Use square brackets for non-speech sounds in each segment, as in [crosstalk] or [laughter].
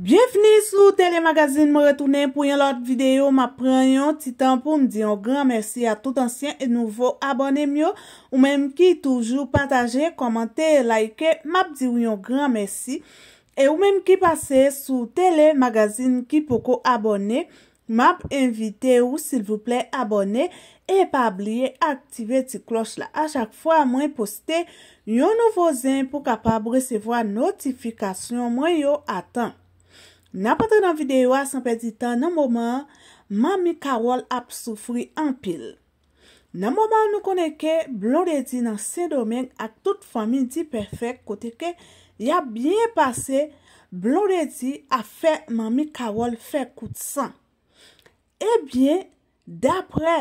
Bienveni sou telemagazin mwen retounen pou yon lot videyo. Mwen pren yon titan pou mdi yon gran mersi a tout ansyen e nouvo abonem yo. Ou menm ki toujou pataje, komante, laike, map di yon gran mersi. E ou menm ki pase sou telemagazin ki poko abonem, map invite ou silvouple abonem. E pa bliye aktive ti klos la. A chak fwa mwen poste yon nouvo zin pou kapab resevo a notifikasyon mwen yo atan. Na patre nan videyo a sanpe di tan, nan moman, mami Karol ap soufri an pil. Nan moman nou koneke, Bloredi nan se domen ak tout fami di perfek kote ke ya bien pase, Bloredi a fe mami Karol fe kout san. E eh bien, dapre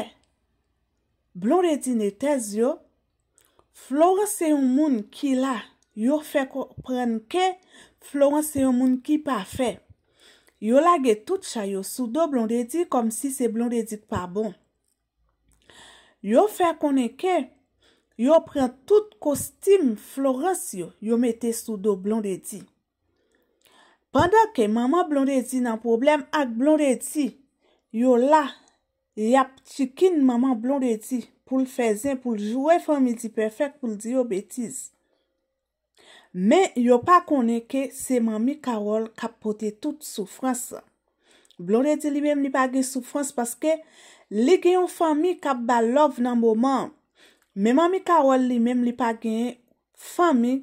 Bloredi netez yo, flora se yon moun ki la, yo fe prenke flora se yon moun ki pa fe. Yo lage tout chay yo sou do blondedit kom si se blondedit pa bon. Yo fè konenke, yo pren tout kostim flores yo, yo mette sou do blondedit. Pendè ke maman blondedit nan problem ak blondedit, yo la yap tikin maman blondedit pou l fèzen, pou l jwè fèmidi perfèk pou l diyo betiz. Men, yo pa koneke se mami Karol kapote tout soufrans. Blon redi li mem li pa gen soufrans paske li gen yon fami kap ba lov nan mouman. Men mami Karol li mem li pa gen fami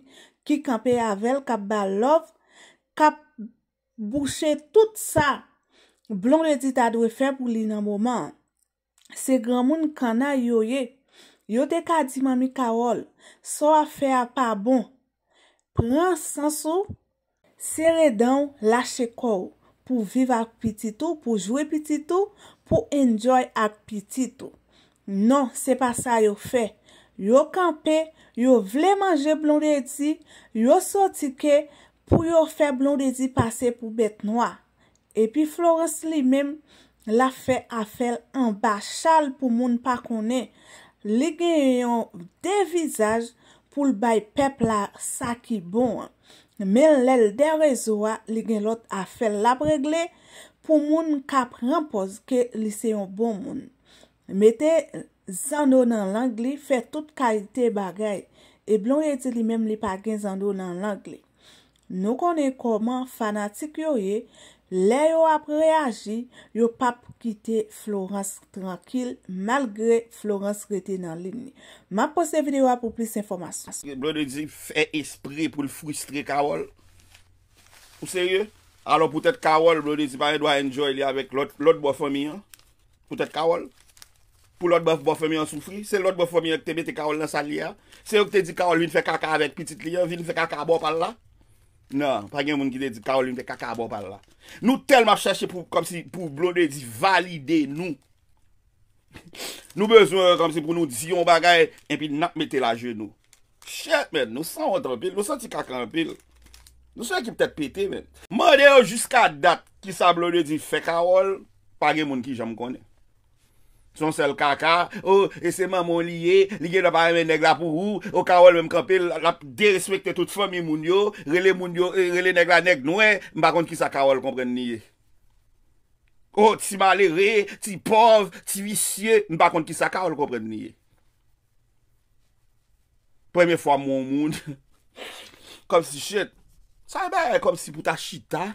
ki kampe avel kap ba lov, kap bouchen tout sa. Blon redi ta dwe feb pou li nan mouman. Se gran moun kana yo ye, yo de ka di mami Karol, so a fe a pa bon. Prensansou, sere dan lache kou, pou viv ak pitito, pou jwe pitito, pou enjoy ak pitito. Non, se pa sa yo fe. Yo kampe, yo vle manje blondedi, yo sotike, pou yo fe blondedi pase pou bet noa. Epi Flores li mem, la fe a fel anba chal pou moun pa kone. Li genyon de vizaj, pou l bay pep la sa ki bon an. Men lèl de rezo a, li gen lot a fel lab regle, pou moun kap rampoz ke liseyon bon moun. Mete zando nan langli, fe tout kalite bagay, e blonye ti li mem li pa gen zando nan langli. Nou konen koman fanatik yo ye, Le yo ap reagi, yo pa pou kite Florence tranquil malgre Florence rete nan lini. Ma pou se videyo ap pou plis informasyon. Blo de di, fe espri pou l'fristre Karol. Ou serye? Alo pou tete Karol, blo de di, pa yon do a enjoy li avek l'ot bo fomi an. Pou tete Karol? Pou l'ot bo fomi an soufri? Se l'ot bo fomi an ki te bete Karol nan sali an? Se yo ki te di Karol vi nfe kaka avek pitit li an, vi nfe kaka bo pal la? Nan, pa gen moun ki de di kaol yon pe kaka bo pal la. Nou telman chache pou blode di valide nou. Nou bezouan pou nou disyon bagay en pi nap mette la jenou. Chet men, nou san wot an pil, nou san ti kaka an pil. Nou san ki ptet pete men. Mande yo jusqu'a dat ki sa blode di fe kaol, pa gen moun ki jam konen. Son sel kaka, ou oh, eseman moun liye, liye do pa reme neg la pou ou, ou kawal mem kapil, derespekte tout fami moun yo, rele neg la neg noue, mba kont ki sa kawal kompren niye. Ou ti malere, ti pov, ti visye, mba kont ki sa kawal kompren niye. Premye fwa moun moun, [laughs] kom si chet, sa e bè kom si pou ta chita.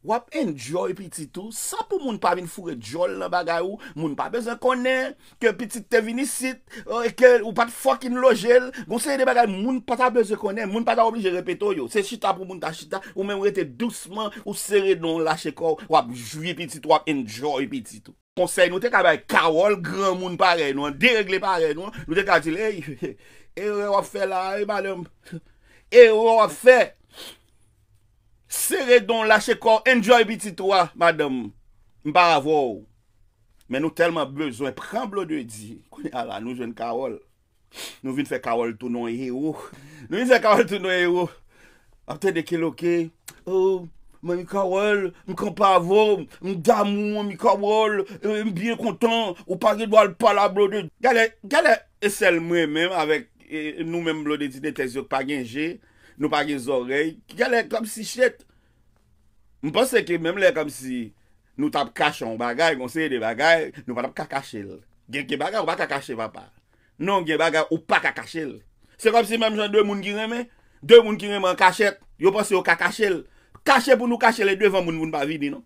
Wap enjoy pititou, sa pou moun pa vin fure djol nan bagay ou, moun pa bezekonnen, ke pitit te vin isit, euh, ou pat fokin lojel, gonsenye de bagay moun pata bezekonnen, moun pata oblije repeto yo, se chita pou moun ta chita, ou men wete dousman, ou sere non lache kor, wap jvi pititou, wap enjoy pititou. Gonsenye nou te ka bay kawol gran moun parey nou an, diregle parey nou an, nou te ka jile, ey, ey wap fe la, ey madem, ey wap fe! Sere don, lache kor, enjoy biti towa, madame. Mpa avou. Men nou telman bezwen, pran blode di. Koune ala, nou jwen karol. Nou vin fè karol tou nou ye ou. Nou vin fè karol tou nou ye ou. Apte deke loke, Oh, mwen mi karol, mwen kompa avou, mwen damou, mwen mi karol, e, mwen mwen biye kontan, ou pa ge dwal pala blode di. Gale esel mwen men, e, nou men blode di netezyok pa genje, nou pa gen zorey, gen lè kom si chet. Mponsè ke mèm lè kom si nou tap kachon bagay, konseye de bagay, nou pa tap kakachel. Gen ke bagay, ou pa kakachel vapa. Non gen bagay, ou pa kakachel. Se kom si mèm jen, dè moun ki reme, dè moun ki reme an kachet, yo ponsè ou kakachel. Kachet pou nou kachel, e dè vè moun moun pa vidi non.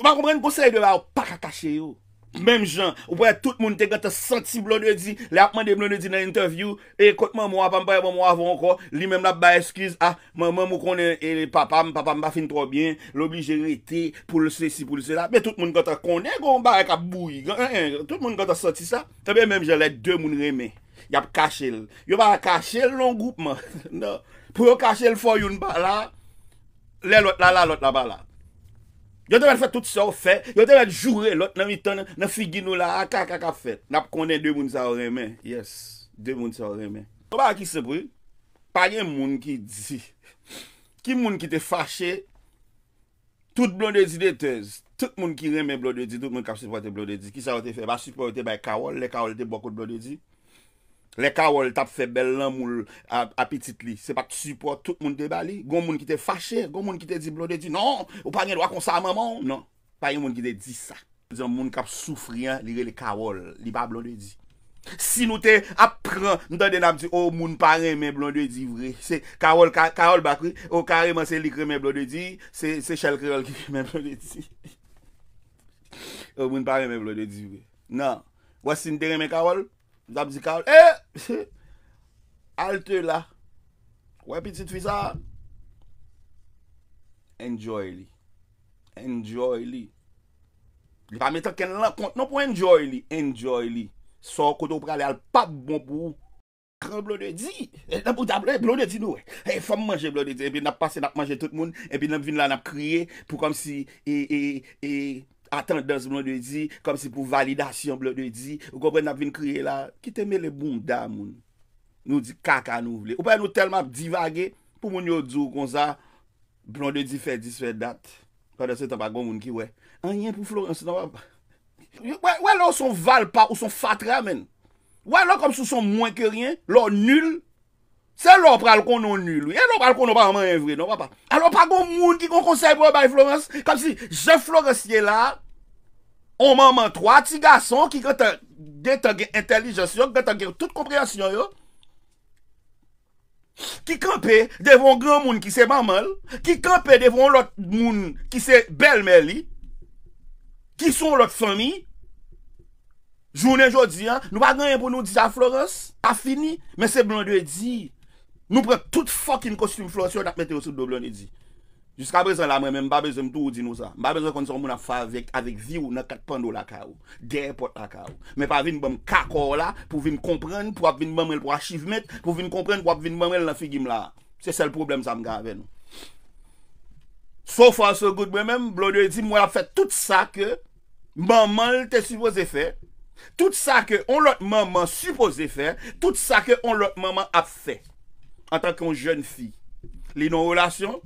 Ou pa komren konseye de bagay, ou pa kakachel yo. Mem jan, ou pou e tout moun te gata soti blon de di, ah, le apman de blon de di nan interview, e kote moun mou apan mou apan mou avon anko, li mèm la ba eskiz, eh a, moun moun mou konen e papam, papam ba fin trobyen, l'oblige rete, pou lese si pou lese la, be tout moun gata konen, goun ba e ka bouy, tout moun gata soti sa. Tebe menm jen lete 2 moun reme, yap kache l, yo ba kache l loun goup man, no. Pou yo kache l fo yon bala, le lot la la lot la bala. Yo te mwen fè tout sou fè, yo te mwen jure lot nan mitan nan figinou la akakakak fè. Nap konde 2 moun sa ou remè, yes, 2 moun sa ou remè. Kou ba a ki se brou, pa yon moun ki di, ki moun ki te fache, tout blondedi de tez, tout moun ki remè blondedi, tout moun kap supporte blondedi, ki sa ou te fè, ba supporte bay kawol, le kawol te bokout blondedi. Le kawol tap fe bel lan moul apetit li. Se pak suport tout moun te bali. Gon moun ki te fache, gon moun ki te di blon de di. Non, ou pa gen do akonsa maman. Non, pa gen moun ki te di sa. Moun kap soufrien li re le kawol, li pa blon de di. Si nou te apren, nou te den ap di, ou oh, moun pare men blon de di vre. Se kawol bakri, ou kareman se likre men blon de di, se chal kreol ki fi men blon de di. [laughs] Ou moun pare men blon de di vre. Nan, wase nte reme kawol, Dab zikal, eh! [laughs] e! Alte la. Wè, pitit fisa. Enjoy li. Enjoy li. Dwa metan ken la kont nou pou enjoy li. Enjoy li. So, koto prale alpap bonpou. Kran blode di. E, blode di nou e. E, fam manje blode di. E bin ap pase, nap manje tout moun. E bin ap vin la nap kriye. Pou kam si, e, e, e. Atan dos blon de di, kom si pou validasyon blon de di, ou kompre nan vin kriye la, ki te me le boum da moun. Nou di kaka nou vle, ou pe nou telman divage pou moun yo djou kon sa, blon de di fè dis fè dat. Fè de se tapakon moun ki wè, an yen pou flore, an se tapakon moun ki wè. Wè lò kom sou son val pa ou son fatra men, wè lò kom sou son mwen ke ryen, lò nul moun. Se lop al konon nil, e lop al konon pa man evre, non pa pa. Al lop pa goun moun ki kon konseybo yo e bay Florence, kom si, je Florence ye la, on man man 3, ti gason ki gata, deta gen entelijasyon, geta gen tout kompryasyon yo, ki kampe devon goun moun ki se mamal, ki kampe devon lout moun ki se bel meli, ki son lout fomi, jounen jodi, an, nou pa ganyan pou nou di a Florence, pa fini, men se blondwe di, Nou prek tout fokin kostum flosyon ap mette yo sou do blon edi. Jiska prezant la mwen mwen mba beze mtou ou di nou sa. Mba beze kon son moun ap favek avek vi ou nan katpando la ka ou. Gè e pot la ka ou. Mwen pa vin bom kakor la pou vin komprenn pou ap vin bom el pou achivmet. Pou vin komprenn pou ap vin bom el nan figim la. Se sel problem sa mga ave nou. Sou fwa sou gout mwen mwen mblon edi mwen ap fè tout sa ke maman lte suppose fè. Tout sa ke on lot maman suppose fè. Tout sa ke on lot maman ap fè. en tant qu'une jeune fille. Les non relations